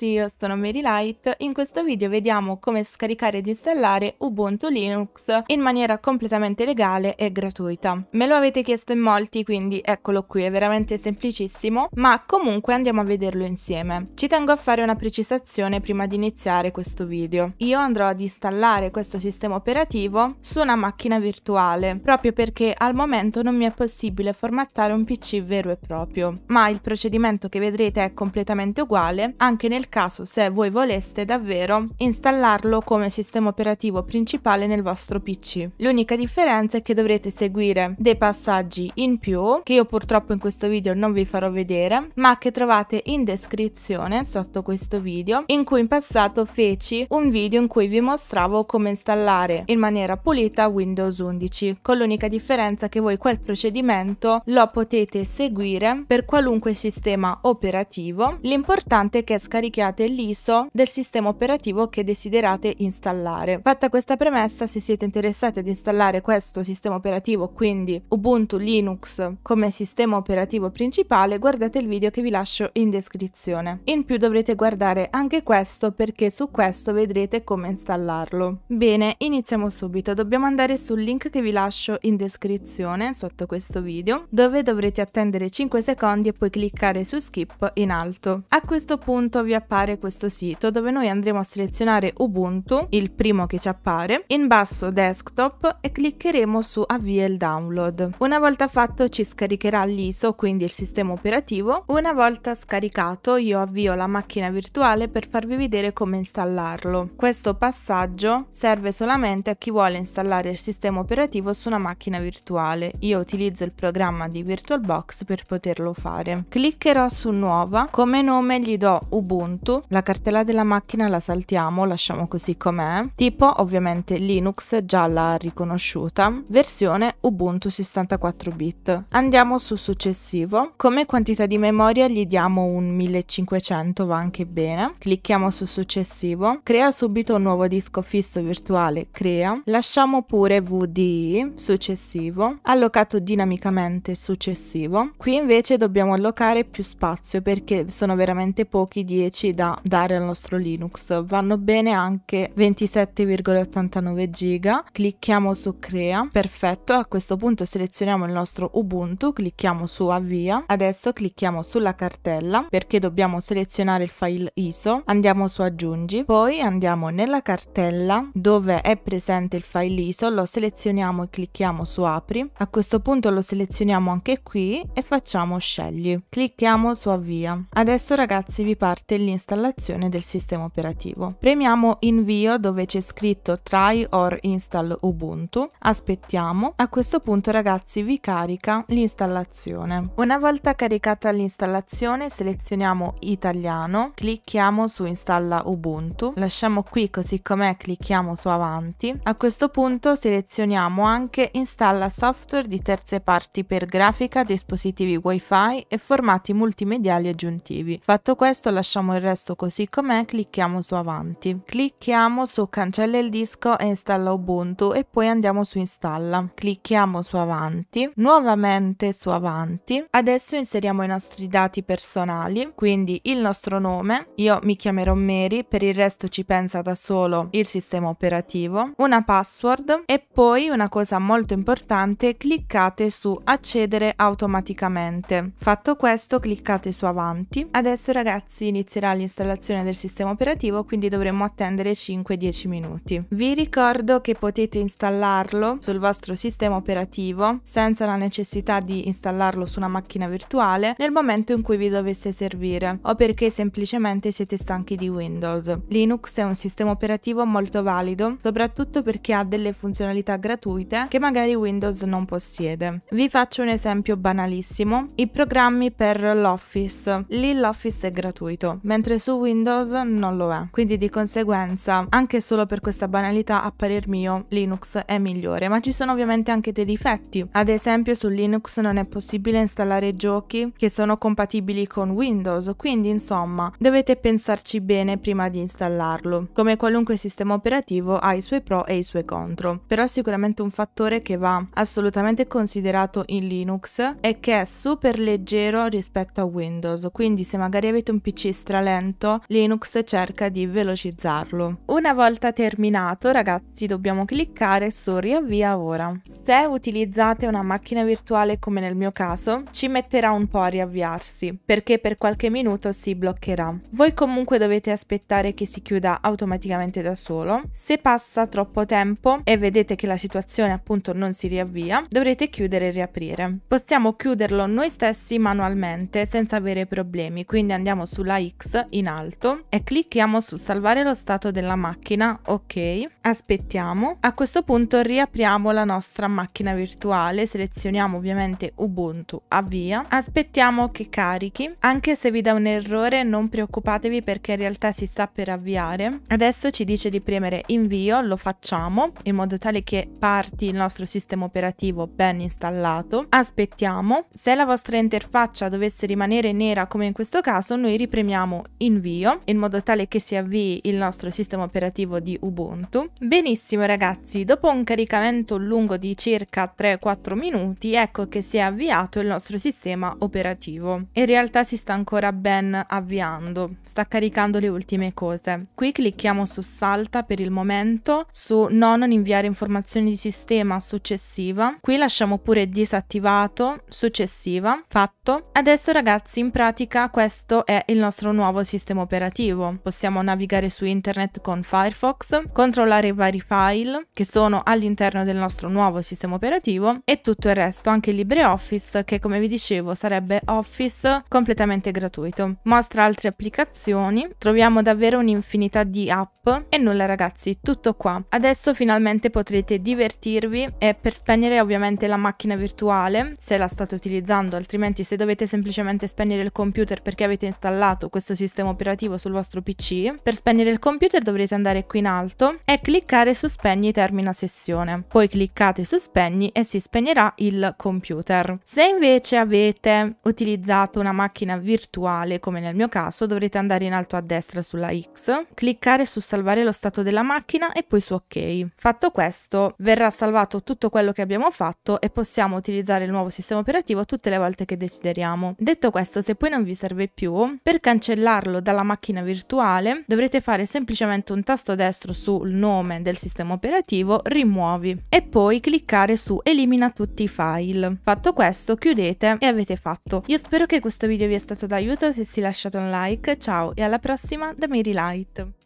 ragazzi, io sono Mary Light. In questo video vediamo come scaricare ed installare Ubuntu Linux in maniera completamente legale e gratuita. Me lo avete chiesto in molti, quindi eccolo qui, è veramente semplicissimo, ma comunque andiamo a vederlo insieme. Ci tengo a fare una precisazione prima di iniziare questo video. Io andrò ad installare questo sistema operativo su una macchina virtuale, proprio perché al momento non mi è possibile formattare un PC vero e proprio, ma il procedimento che vedrete è completamente uguale anche nel caso se voi voleste davvero installarlo come sistema operativo principale nel vostro PC. L'unica differenza è che dovrete seguire dei passaggi in più, che io purtroppo in questo video non vi farò vedere, ma che trovate in descrizione sotto questo video, in cui in passato feci un video in cui vi mostravo come installare in maniera pulita Windows 11, con l'unica differenza che voi quel procedimento lo potete seguire per qualunque sistema operativo, l'importante è che scarichiate cerchiate l'ISO del sistema operativo che desiderate installare. Fatta questa premessa, se siete interessati ad installare questo sistema operativo, quindi Ubuntu Linux come sistema operativo principale, guardate il video che vi lascio in descrizione. In più dovrete guardare anche questo perché su questo vedrete come installarlo. Bene, iniziamo subito. Dobbiamo andare sul link che vi lascio in descrizione sotto questo video, dove dovrete attendere 5 secondi e poi cliccare su skip in alto. A questo punto vi appare appare questo sito dove noi andremo a selezionare Ubuntu, il primo che ci appare, in basso desktop e cliccheremo su avvia il download. Una volta fatto ci scaricherà l'ISO, quindi il sistema operativo. Una volta scaricato io avvio la macchina virtuale per farvi vedere come installarlo. Questo passaggio serve solamente a chi vuole installare il sistema operativo su una macchina virtuale. Io utilizzo il programma di VirtualBox per poterlo fare. Cliccherò su nuova, come nome gli do Ubuntu Ubuntu. La cartella della macchina la saltiamo, lasciamo così com'è. Tipo ovviamente Linux, già l'ha riconosciuta. Versione Ubuntu 64 bit. Andiamo su successivo. Come quantità di memoria gli diamo un 1500, va anche bene. Clicchiamo su successivo. Crea subito un nuovo disco fisso virtuale, crea. Lasciamo pure VDI, successivo. Allocato dinamicamente, successivo. Qui invece dobbiamo allocare più spazio perché sono veramente pochi 10 pronti da dare al nostro Linux. Vanno bene anche 27,89 giga. Clicchiamo su crea. Perfetto, a questo punto selezioniamo il nostro Ubuntu, clicchiamo su avvia. Adesso clicchiamo sulla cartella perché dobbiamo selezionare il file ISO. Andiamo su aggiungi, poi andiamo nella cartella dove è presente il file ISO, lo selezioniamo e clicchiamo su apri. A questo punto lo selezioniamo anche qui e facciamo scegli. Clicchiamo su avvia. Adesso ragazzi vi parte l'installazione installazione del sistema operativo. Premiamo invio dove c'è scritto try or install Ubuntu, aspettiamo, a questo punto ragazzi vi carica l'installazione. Una volta caricata l'installazione selezioniamo italiano, clicchiamo su installa Ubuntu, lasciamo qui così com'è, clicchiamo su avanti. A questo punto selezioniamo anche installa software di terze parti per grafica, dispositivi wifi e formati multimediali aggiuntivi. Fatto questo lasciamo il il resto così com'è, clicchiamo su avanti. Clicchiamo su cancella il disco e installa Ubuntu e poi andiamo su installa. Clicchiamo su avanti, nuovamente su avanti. Adesso inseriamo i nostri dati personali, quindi il nostro nome, io mi chiamerò Mary, per il resto ci pensa da solo il sistema operativo, una password e poi una cosa molto importante, cliccate su accedere automaticamente. Fatto questo cliccate su avanti. Adesso ragazzi inizierà avvierà l'installazione del sistema operativo, quindi dovremmo attendere 5-10 minuti. Vi ricordo che potete installarlo sul vostro sistema operativo senza la necessità di installarlo su una macchina virtuale nel momento in cui vi dovesse servire o perché semplicemente siete stanchi di Windows. Linux è un sistema operativo molto valido, soprattutto perché ha delle funzionalità gratuite che magari Windows non possiede. Vi faccio un esempio banalissimo, i programmi per l'Office. Lì l'Office è gratuito, mentre mentre su Windows non lo è. Quindi di conseguenza, anche solo per questa banalità, a parer mio, Linux è migliore, ma ci sono ovviamente anche dei difetti. Ad esempio su Linux non è possibile installare giochi che sono compatibili con Windows, quindi insomma, dovete pensarci bene prima di installarlo. Come qualunque sistema operativo ha i suoi pro e i suoi contro, però sicuramente un fattore che va assolutamente considerato in Linux è che è super leggero rispetto a Windows, quindi se magari avete un PC strale lento, Linux cerca di velocizzarlo. Una volta terminato, ragazzi, dobbiamo cliccare su riavvia ora. Se utilizzate una macchina virtuale come nel mio caso, ci metterà un po' a riavviarsi, perché per qualche minuto si bloccherà. Voi comunque dovete aspettare che si chiuda automaticamente da solo. Se passa troppo tempo e vedete che la situazione appunto non si riavvia, dovrete chiudere e riaprire. Possiamo chiuderlo noi stessi manualmente senza avere problemi, quindi andiamo sulla X in alto e clicchiamo su salvare lo stato della macchina, ok, aspettiamo. A questo punto riapriamo la nostra macchina virtuale, selezioniamo ovviamente Ubuntu, avvia, aspettiamo che carichi, anche se vi dà un errore non preoccupatevi perché in realtà si sta per avviare. Adesso ci dice di premere invio, lo facciamo in modo tale che parti il nostro sistema operativo ben installato. Aspettiamo. Se la vostra interfaccia dovesse rimanere nera come in questo caso, noi ripremiamo invio in modo tale che si avvii il nostro sistema operativo di Ubuntu. Benissimo ragazzi, dopo un caricamento lungo di circa 3-4 minuti ecco che si è avviato il nostro sistema operativo. In realtà si sta ancora ben avviando, sta caricando le ultime cose. Qui clicchiamo su salta per il momento, su no non inviare informazioni di sistema successiva, qui lasciamo pure disattivato, successiva, fatto. Adesso ragazzi in pratica questo è il nostro nuovo nuovo sistema operativo. Possiamo navigare su internet con Firefox, controllare i vari file che sono all'interno del nostro nuovo sistema operativo e tutto il resto, anche LibreOffice che come vi dicevo sarebbe Office completamente gratuito. Mostra altre applicazioni, troviamo davvero un'infinità di app e nulla ragazzi, tutto qua. Adesso finalmente potrete divertirvi e per spegnere ovviamente la macchina virtuale se la state utilizzando, altrimenti se dovete semplicemente spegnere il computer perché avete installato questo sistema sistema operativo sul vostro PC, per spegnere il computer dovrete andare qui in alto e cliccare su spegni termina sessione. Poi cliccate su spegni e si spegnerà il computer. Se invece avete utilizzato una macchina virtuale, come nel mio caso, dovrete andare in alto a destra sulla X, cliccare su salvare lo stato della macchina e poi su ok. Fatto questo, verrà salvato tutto quello che abbiamo fatto e possiamo utilizzare il nuovo sistema operativo tutte le volte che desideriamo. Detto questo, se poi non vi serve più, per cancellare cancellarlo dalla macchina virtuale dovrete fare semplicemente un tasto destro sul nome del sistema operativo, rimuovi e poi cliccare su elimina tutti i file. Fatto questo chiudete e avete fatto. Io spero che questo video vi sia stato d'aiuto, se sì lasciate un like, ciao e alla prossima da Mary Light.